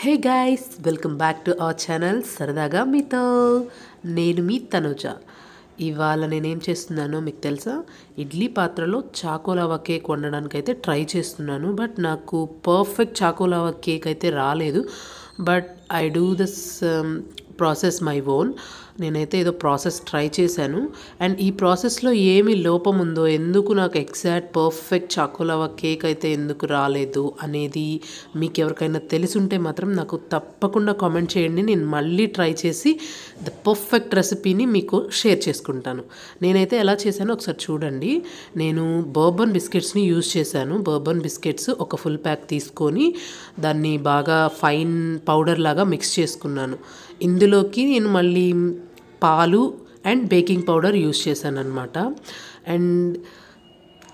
Hey guys welcome back to our channel సరదాగా మీతో నేను మీ తనుజ ఇవాళ నేనేం చేస్తున్నానో మీకు తెలుసా ఇడ్లీ పాత్రలో చాకోలావా కేక్ వండడానికి అయితే ట్రై చేస్తున్నాను బట్ నాకు పర్ఫెక్ట్ చాకోలావా కేక్ అయితే రాలేదు but I do this process my own నేనైతే ఏదో ప్రాసెస్ ట్రై చేశాను అండ్ ఈ ప్రాసెస్లో ఏమి లోపం ఉందో ఎందుకు నాకు ఎగ్జాక్ట్ పర్ఫెక్ట్ చాకోలా కేక్ అయితే ఎందుకు రాలేదు అనేది మీకు ఎవరికైనా తెలుసుంటే మాత్రం నాకు తప్పకుండా కామెంట్ చేయండి నేను మళ్ళీ ట్రై చేసి ద పర్ఫెక్ట్ రెసిపీని మీకు షేర్ చేసుకుంటాను నేనైతే ఎలా చేశానో ఒకసారి చూడండి నేను బర్బన్ బిస్కెట్స్ని యూజ్ చేశాను బర్బన్ బిస్కెట్స్ ఒక ఫుల్ ప్యాక్ తీసుకొని దాన్ని బాగా ఫైన్ పౌడర్ లాగా మిక్స్ చేసుకున్నాను ఇందులోకి నేను మళ్ళీ పాలు అండ్ బేకింగ్ పౌడర్ యూస్ చేశాను అనమాట అండ్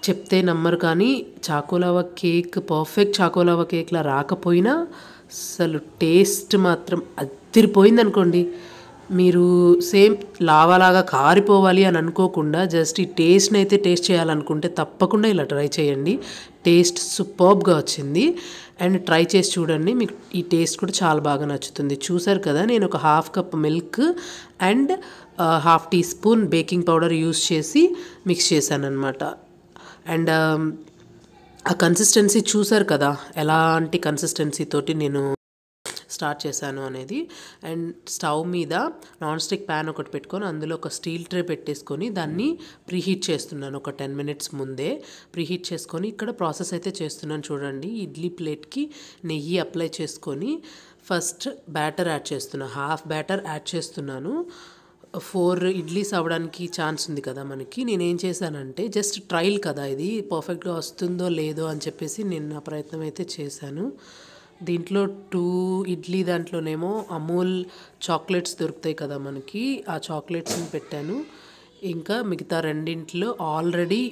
చెప్తే నమ్మరు కానీ చాకోలావా కేక్ పర్ఫెక్ట్ చాకోలావా కేక్లా రాకపోయినా అసలు టేస్ట్ మాత్రం అదిరిపోయింది అనుకోండి మీరు సేమ్ లావాలాగా కారిపోవాలి అని అనుకోకుండా జస్ట్ ఈ టేస్ట్ని అయితే టేస్ట్ చేయాలనుకుంటే తప్పకుండా ఇలా ట్రై చేయండి టేస్ట్ సూపర్బ్గా వచ్చింది అండ్ ట్రై చేసి చూడండి మీకు ఈ టేస్ట్ కూడా చాలా బాగా నచ్చుతుంది చూసారు కదా నేను ఒక half cup milk and half teaspoon baking powder use చేసి మిక్స్ చేశాను అనమాట అండ్ ఆ కన్సిస్టెన్సీ చూసారు కదా ఎలాంటి కన్సిస్టెన్సీ తోటి నేను స్టార్ట్ చేశాను అనేది అండ్ స్టవ్ మీద నాన్ స్టిక్ ప్యాన్ ఒకటి పెట్టుకొని అందులో ఒక స్టీల్ ట్రే పెట్టేసుకొని దాన్ని ప్రీహీట్ చేస్తున్నాను ఒక టెన్ మినిట్స్ ముందే ప్రీహీట్ చేసుకొని ఇక్కడ ప్రాసెస్ అయితే చేస్తున్నాను చూడండి ఇడ్లీ ప్లేట్కి నెయ్యి అప్లై చేసుకొని ఫస్ట్ బ్యాటర్ యాడ్ చేస్తున్నాను హాఫ్ బ్యాటర్ యాడ్ చేస్తున్నాను ఫోర్ ఇడ్లీస్ అవ్వడానికి ఛాన్స్ ఉంది కదా మనకి నేనేం చేశానంటే జస్ట్ ట్రయల్ కదా ఇది పర్ఫెక్ట్గా వస్తుందో లేదో అని చెప్పేసి నేను నా ప్రయత్నం అయితే చేశాను దీంట్లో టూ ఇడ్లీ దాంట్లోనేమో అమూల్ చాక్లెట్స్ దొరుకుతాయి కదా మనకి ఆ చాక్లెట్స్ని పెట్టాను ఇంకా మిగతా రెండింటిలో ఆల్రెడీ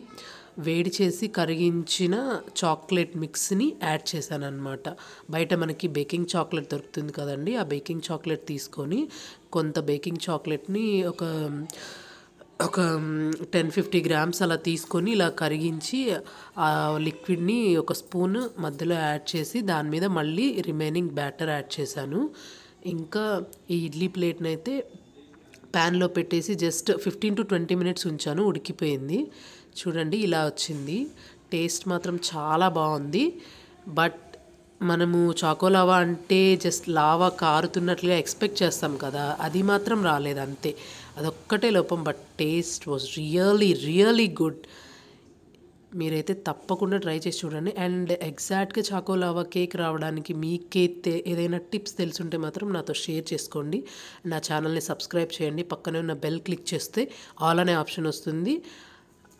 వేడి చేసి కరిగించిన చాక్లెట్ మిక్స్ని యాడ్ చేశాను అనమాట బయట మనకి బేకింగ్ చాక్లెట్ దొరుకుతుంది కదండి ఆ బేకింగ్ చాక్లెట్ తీసుకొని కొంత బేకింగ్ చాక్లెట్ని ఒక ఒక టెన్ ఫిఫ్టీ గ్రామ్స్ అలా తీసుకొని ఇలా కరిగించి ఆ లిక్విడ్ని ఒక స్పూన్ మధ్యలో యాడ్ చేసి దాని మీద మళ్ళీ రిమైనింగ్ బ్యాటర్ యాడ్ చేశాను ఇంకా ఈ ఇడ్లీ ప్లేట్ని అయితే ప్యాన్లో పెట్టేసి just fifteen to twenty minutes ఉంచాను ఉడికిపోయింది చూడండి ఇలా వచ్చింది టేస్ట్ మాత్రం చాలా బాగుంది బట్ మనము చాకోలావా అంటే జస్ట్ లావా కారుతున్నట్లుగా ఎక్స్పెక్ట్ చేస్తాం కదా అది మాత్రం రాలేదు అంతే అదొక్కటే లోపం but taste was really really good మీరైతే తప్పకుండా ట్రై చేసి చూడండి అండ్ ఎగ్జాక్ట్గా చాకోలావా కేక్ రావడానికి మీకైతే ఏదైనా టిప్స్ తెలుసుంటే మాత్రం నాతో షేర్ చేసుకోండి నా ఛానల్ని సబ్స్క్రైబ్ చేయండి పక్కనే ఉన్న బెల్ క్లిక్ చేస్తే ఆల్ అనే ఆప్షన్ వస్తుంది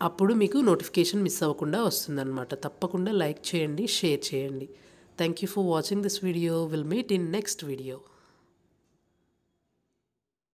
అప్పుడు మీకు నోటిఫికేషన్ మిస్ అవ్వకుండా వస్తుందన్నమాట తప్పకుండా లైక్ చేయండి షేర్ చేయండి Thank you for watching this video. We'll meet in next video.